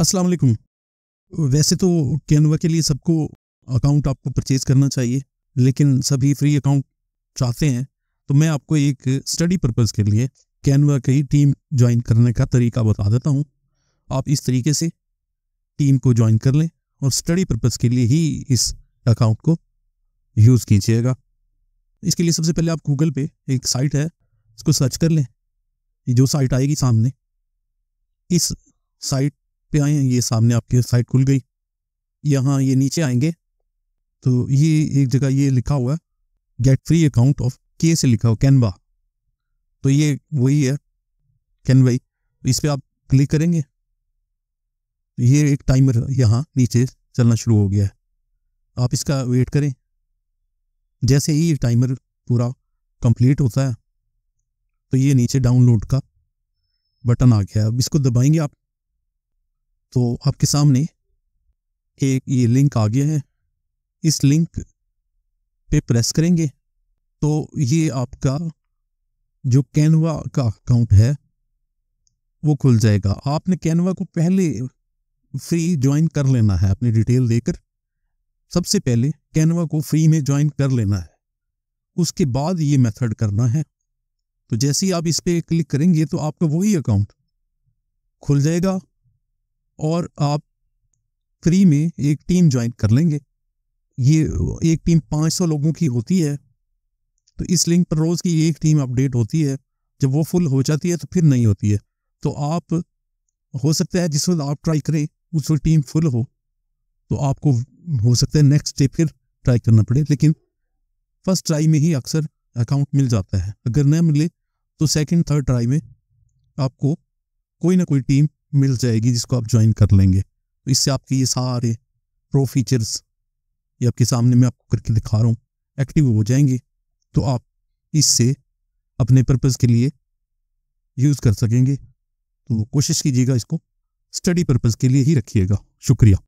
असलम वैसे तो कैनवा के लिए सबको अकाउंट आपको परचेज करना चाहिए लेकिन सभी फ्री अकाउंट चाहते हैं तो मैं आपको एक स्टडी पर्पज़ के लिए कैनवा की टीम ज्वाइन करने का तरीका बता देता हूँ आप इस तरीके से टीम को ज्वाइन कर लें और स्टडी पर्पज़ के लिए ही इस अकाउंट को यूज़ कीजिएगा इसके लिए सबसे पहले आप गूगल पे एक साइट है इसको सर्च कर लें जो साइट आएगी सामने इस साइट पे आए हैं ये सामने आपकी साइट खुल गई यहाँ ये नीचे आएंगे तो ये एक जगह ये लिखा हुआ है गेट फ्री अकाउंट ऑफ के से लिखा हुआ कैनवा तो ये वही है कैनवाई तो इस पर आप क्लिक करेंगे तो ये एक टाइमर यहाँ नीचे चलना शुरू हो गया है आप इसका वेट करें जैसे ही ये टाइमर पूरा कंप्लीट होता है तो ये नीचे डाउनलोड का बटन आ गया है अब इसको दबाएंगे आप तो आपके सामने एक ये लिंक आ गया है इस लिंक पे प्रेस करेंगे तो ये आपका जो कैनवा का अकाउंट है वो खुल जाएगा आपने कैनवा को पहले फ्री ज्वाइन कर लेना है अपनी डिटेल देकर सबसे पहले कैनवा को फ्री में ज्वाइन कर लेना है उसके बाद ये मेथड करना है तो जैसे ही आप इस पर क्लिक करेंगे तो आपका वही अकाउंट खुल जाएगा और आप फ्री में एक टीम ज्वाइन कर लेंगे ये एक टीम 500 लोगों की होती है तो इस लिंक पर रोज़ की एक टीम अपडेट होती है जब वो फुल हो जाती है तो फिर नहीं होती है तो आप हो सकता है जिस वक्त आप ट्राई करें उस वक्त टीम फुल हो तो आपको हो सकता है नेक्स्ट डे फिर ट्राई करना पड़े लेकिन फर्स्ट ट्राई में ही अक्सर अकाउंट मिल जाता है अगर न मिले तो सेकंड थर्ड ट्राई में आपको कोई ना कोई टीम मिल जाएगी जिसको आप ज्वाइन कर लेंगे तो इससे आपके ये सारे प्रो फीचर्स ये आपके सामने मैं आपको करके दिखा रहा हूँ एक्टिव हो जाएंगे तो आप इससे अपने पर्पज़ के लिए यूज़ कर सकेंगे तो कोशिश कीजिएगा इसको स्टडी पर्पज़ के लिए ही रखिएगा शुक्रिया